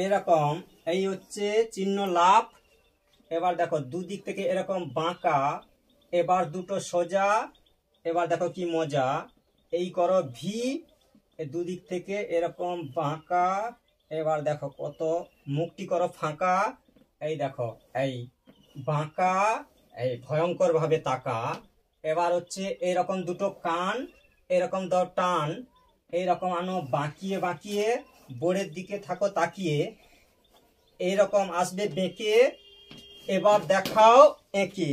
এইরকম এই হচ্ছে চিহ্ন লাভ এবার দেখো দুদিক থেকে এরকম বাঁকা এবার দুটো সোজা এবার দেখো কি মজা এই করো ভি দুদিক থেকে এরকম বাঁকা এবার দেখো কত মুখটি করো ফাঁকা এই দেখো এই বাঁকা এই ভয়ঙ্করভাবে তাকা এবার হচ্ছে এরকম দুটো কান এরকম ধর টান এইরকম আনো বাঁকিয়ে বাঁকিয়ে বোর্ডের দিকে থাকো তাকিয়ে এইরকম আসবে বেঁকে এবার দেখাও এঁকে